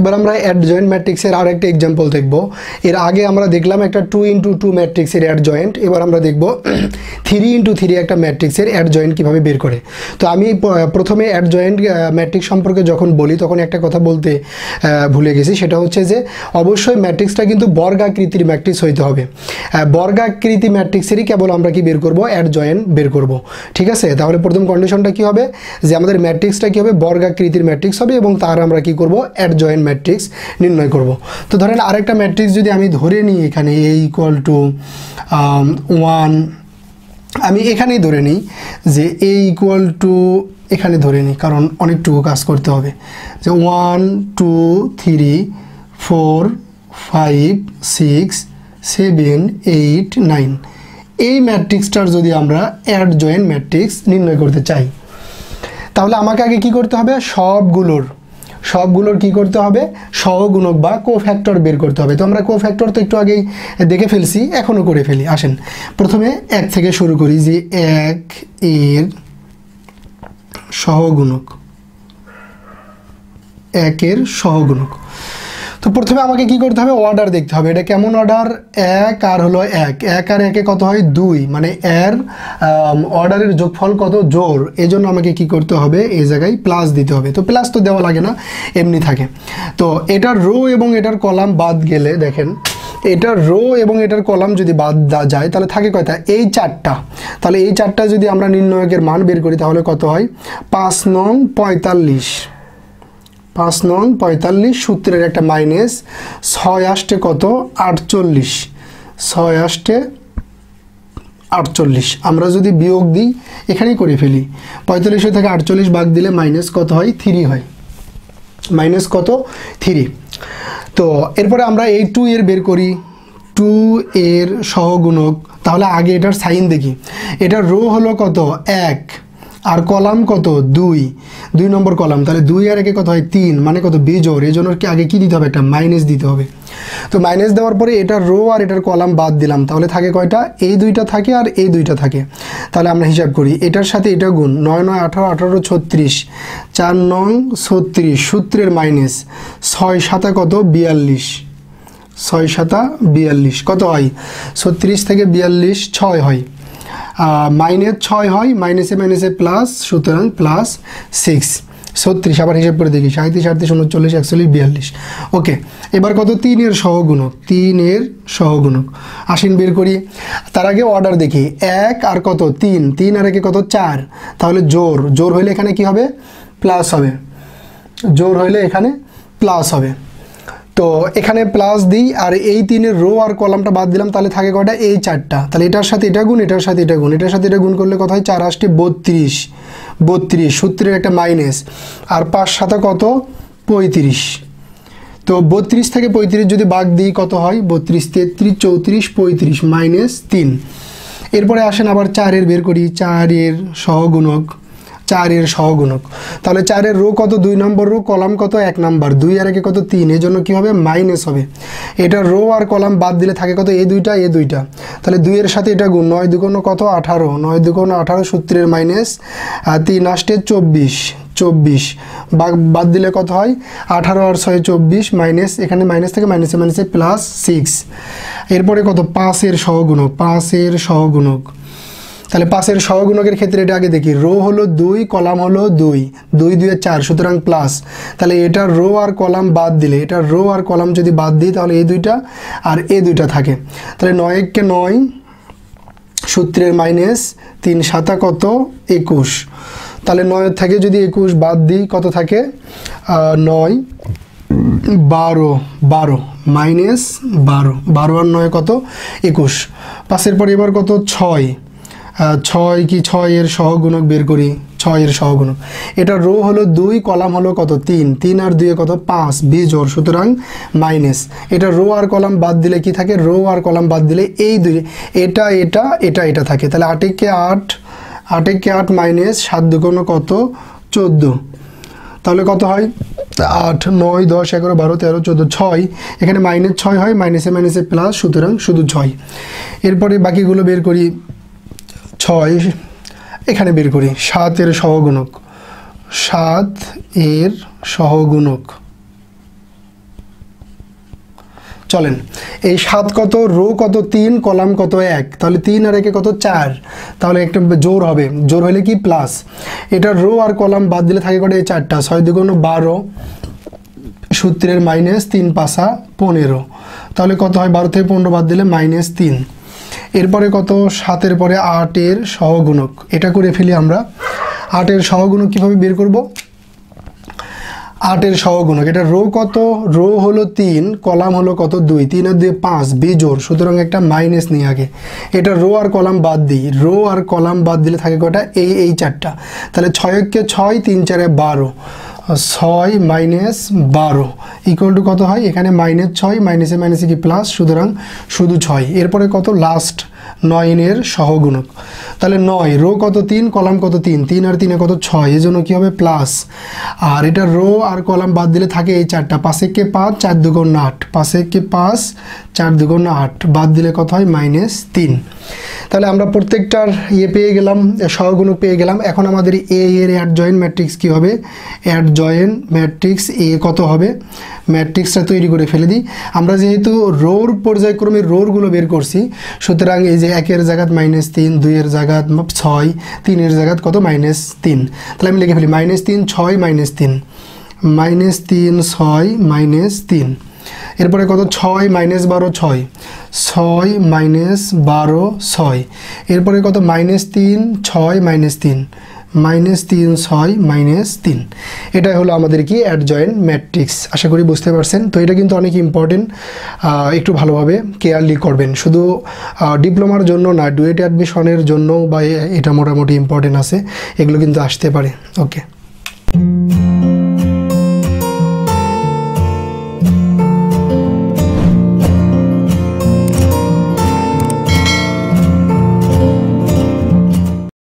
এবার আমরা অ্যাডজয়েন্ট ম্যাট্রিক্সের আর একটা এক্সাম্পল দেখব এর আগে আমরা দেখলাম একটা টু ইন্টু টু ম্যাট্রিক্সের অ্যাডজয়েন্ট এবার আমরা দেখব থ্রি ইন্টু থ্রি একটা ম্যাট্রিক্সের অ্যাডজয়েন্ট কীভাবে বের করে তো আমি প্রথমে অ্যাডজয়েন্ট ম্যাট্রিক্স সম্পর্কে যখন বলি তখন একটা কথা বলতে ভুলে গেছি সেটা হচ্ছে যে অবশ্যই ম্যাট্রিক্সটা কিন্তু বর্গাকৃতির ম্যাট্রিক্স হইতে হবে বর্গাকৃতি ম্যাট্রিক্সেরই কেবল আমরা কি বের করব অ্যাডজয়েন্ট বের করব ঠিক আছে তাহলে প্রথম কন্ডিশনটা কি হবে যে আমাদের ম্যাট্রিক্সটা কী হবে বর্গাকৃতির ম্যাট্রিক্স হবে এবং তার আমরা কি করব অ্যাডজয়েন্ট ম্যাট্রিক্স নির্ণয় করব তো ধরেন আরেকটা ম্যাট্রিক্স যদি আমি ধরে নিই এখানে এ ইকুয়াল টু ওয়ান আমি এখানেই ধরে নিই যে এ ইকুয়াল টু এখানে ধরে নিই কারণ অনেকটুকু কাজ করতে হবে যে one two three four five six seven eight nine এই ম্যাট্রিক্সটার যদি আমরা অ্যাড জয়েন্ট ম্যাট্রিক্স নির্ণয় করতে চাই তাহলে আমাকে আগে কি করতে হবে সবগুলোর সবগুলোর কি করতে হবে সহগুণক বা কোফ্যাক্টর বের করতে হবে তো আমরা কোফ্যাক্টর তো একটু আগেই দেখে ফেলছি এখনও করে ফেলি আসেন প্রথমে এক থেকে শুরু করি যে এক এর সহগুণক একের সহগুণক তো প্রথমে আমাকে কি করতে হবে অর্ডার দেখতে হবে এটা কেমন অর্ডার এক আর হলো এক এক আর একে কত হয় দুই মানে এর অর্ডারের যোগফল কত জোর এজন্য আমাকে কি করতে হবে এই জায়গায় প্লাস দিতে হবে তো প্লাস তো দেওয়া লাগে না এমনি থাকে তো এটার রো এবং এটার কলাম বাদ গেলে দেখেন এটার রো এবং এটার কলাম যদি বাদ যায় তাহলে থাকে কয়টা এই চারটা তাহলে এই চারটা যদি আমরা নির্ণয়কের মান বের করি তাহলে কত হয় পাঁচ নং পঁয়তাল্লিশ পাঁচ নং পঁয়তাল্লিশ সূত্রের একটা মাইনাস ছয় আষ্টে কত আটচল্লিশ ছয় আষ্টে আটচল্লিশ আমরা যদি বিয়োগ দিই এখানেই করে ফেলি পঁয়তাল্লিশে থেকে আটচল্লিশ বাঘ দিলে মাইনাস কত হয় থ্রি হয় মাইনাস কত থ্রি তো এরপরে আমরা এই টু এর বের করি টু এর সহগুণক তাহলে আগে এটার সাইন দেখি এটার রো হলো কত এক আর কলাম কত দুই দুই নম্বর কলাম তাহলে দুই আর একে কত হয় তিন মানে কত বেজোর এই জন্য আগে কী দিতে হবে একটা মাইনাস দিতে হবে তো মাইনাস দেওয়ার পরে এটার রো আর এটার কলাম বাদ দিলাম তাহলে থাকে কয়টা এই দুইটা থাকে আর এই দুইটা থাকে তাহলে আমরা হিসাব করি এটার সাথে এটা গুণ নয় নয় আঠারো আঠারো ছত্রিশ চার নং ছত্রিশ সূত্রের মাইনাস ছয় সাতা কত বিয়াল্লিশ ছয় সাতা বিয়াল্লিশ কত হয় ছত্রিশ থেকে বিয়াল্লিশ ছয় হয় মাইনাস ছয় হয় মাইনাসে মাইনাসে প্লাস সুতরাং প্লাস সিক্স ছত্রিশ আবার হিসেব করে দেখি সাঁত্রিশ আটত্রিশ উনচল্লিশ একচল্লিশ বিয়াল্লিশ ওকে এবার কত তিনের সহগুণক তিনের সহগুণক আসেন বের করি তার আগে অর্ডার দেখি এক আর কত তিন তিন আর একে কত চার তাহলে জোর জোর হইলে এখানে কি হবে প্লাস হবে জোর হইলে এখানে প্লাস হবে তো এখানে প্লাস দিই আর এই তিনের রো আর কলামটা বাদ দিলাম তাহলে থাকে কটা এই চারটা তাহলে এটার সাথে এটা গুণ এটার সাথে এটা গুণ এটার সাথে এটা গুণ করলে কত হয় চার আসটি বত্রিশ বত্রিশ সূত্রের একটা মাইনাস আর পাঁচ সাথে কত পঁয়ত্রিশ তো বত্রিশ থেকে পঁয়ত্রিশ যদি বাদ দিই কত হয় বত্রিশ তেত্রিশ চৌত্রিশ পঁয়ত্রিশ মাইনাস তিন এরপরে আসেন আবার চারের বের করি চারের সহগুণক চারের সহগুণক তাহলে চারের রো কত দুই নম্বর রো কলাম কত এক নাম্বার দুই আর একে কত তিন এই জন্য কী হবে মাইনাস হবে এটা রো আর কলাম বাদ দিলে থাকে কত এ দুইটা এ দুইটা তাহলে দুইয়ের সাথে এটা গুণ নয় দুগুণ কত আঠারো নয় দুগুণ আঠারো সূত্রের মাইনাস তিন আষ্টে চব্বিশ চব্বিশ বাদ দিলে কত হয় আঠারো আর ছয় চব্বিশ মাইনাস এখানে মাইনাস থেকে মাইনাসে মাইনাসে প্লাস সিক্স এরপরে কত পাঁচের সহগুণক পাঁচের সহগুণক তাহলে পাশের সহগুণকের ক্ষেত্রে এটা আগে দেখি রো হলো দুই কলাম হলো দুই দুই দুই চার সুতরাং প্লাস তাহলে এটা রো আর কলাম বাদ দিলে এটা রো আর কলাম যদি বাদ দিই তাহলে এই দুইটা আর এ দুইটা থাকে তাহলে নয় এককে নয় সূত্রের মাইনাস তিন সাতা কত একুশ তাহলে নয় থেকে যদি একুশ বাদ দিই কত থাকে নয় বারো বারো মাইনাস বারো বারো আর নয় কত একুশ পাশের পর এবার কত ছয় ছয় কি ছয়ের সহগুণক বের করি ছয়ের সহগুণক এটা রো হলো দুই কলাম হলো কত তিন তিন আর দুয়ে কত পাঁচ বিজোর সুতরাং মাইনাস এটা রো আর কলাম বাদ দিলে কি থাকে রো আর কলাম বাদ দিলে এই দুই এটা এটা এটা এটা থাকে তাহলে আটেককে আট আটেককে আট মাইনাস সাত দুগুণ কত চোদ্দো তাহলে কত হয় আট নয় দশ এগারো বারো তেরো চোদ্দো ছয় এখানে মাইনাস ছয় হয় মাইনাসে মাইনাসে প্লাস সুতরাং শুধু ছয় এরপরে বাকিগুলো বের করি ছয় এখানে বের করি সাতের সহগুণক সাত এর সহগুণক চলেন এই সাত কত রো কত তিন কলাম কত এক তাহলে তিন আর একে কত চার তাহলে একটা জোর হবে জোর হলে কি প্লাস এটা রো আর কলাম বাদ দিলে থাকে কটা এই চারটা ছয় দুগুণ বারো সূত্রের মাইনাস তিন পাশা পনেরো তাহলে কত হয় বারো থেকে পনেরো বাদ দিলে মাইনাস তিন এরপরে কত সাতের পরে আটের সহগুণক এটা করে ফেলি আমরা আটের সহগুণক কীভাবে বের করব আটের সহগুণক এটা রো কত রো হলো তিন কলাম হলো কত দুই তিন আর দুই পাঁচ বেজোর সুতরাং একটা মাইনাস নিয়ে আগে এটা রো আর কলাম বাদ দিই রো আর কলাম বাদ দিলে থাকে কটা এই এই চারটা তাহলে ছয়কে ছয় তিন চারে বারো ছয় মাইনাস বারো ইকুয়াল টু কত হয় এখানে মাইনাস ছয় মাইনাসে মাইনাসে কি প্লাস সুতরাং শুধু ছয় এরপরে কত লাস্ট নয় এর সহগুণক তাহলে নয় রো কত তিন কলাম কত তিন তিন আর তিনে কত ছয় এজন্য কী হবে প্লাস আর এটা রো আর কলাম বাদ দিলে থাকে এই চারটা পাঁচে কে পাঁচ চার দুগুণ আট পাঁচে কে পাঁচ চার দুগুণ আট বাদ দিলে কত হয় মাইনাস তিন তাহলে আমরা প্রত্যেকটার ইয়ে পেয়ে গেলাম সহগুণক পেয়ে গেলাম এখন আমাদের এ এর অ্যাড জয়েন ম্যাট্রিক্স কী হবে অ্যাড জয়েন ম্যাট্রিক্স এ কত হবে ম্যাট্রিক্সটা তৈরি করে ফেলে দিই আমরা যেহেতু রোর পর্যায়ক্রমে রোরগুলো বের করছি সুতরাং এই যে একের জায়গা মাইনাস তিন দুইয়ের জায়গা ছয় তিনের জায়গা কত মাইনাস তিন তাহলে আমি লিখে ফেলি মাইনাস তিন ছয় মাইনাস তিন মাইনাস তিন ছয় মাইনাস তিন এরপরে কত ছয় মাইনাস বারো ছয় ছয় মাইনাস বারো ছয় এরপরে কত মাইনাস তিন ছয় মাইনাস তিন মাইনাস তিন ছয় মাইনাস তিন এটাই হলো আমাদের কি অ্যাড জয়েন্ট ম্যাট্রিক্স আশা করি বুঝতে পারছেন তো এটা কিন্তু অনেক ইম্পর্টেন্ট একটু ভালোভাবে কেয়ারলি করবেন শুধু ডিপ্লোমার জন্য না ডুয়েট অ্যাডমিশনের জন্য বা এটা মোটামুটি ইম্পর্টেন্ট আছে এগুলো কিন্তু আসতে পারে ওকে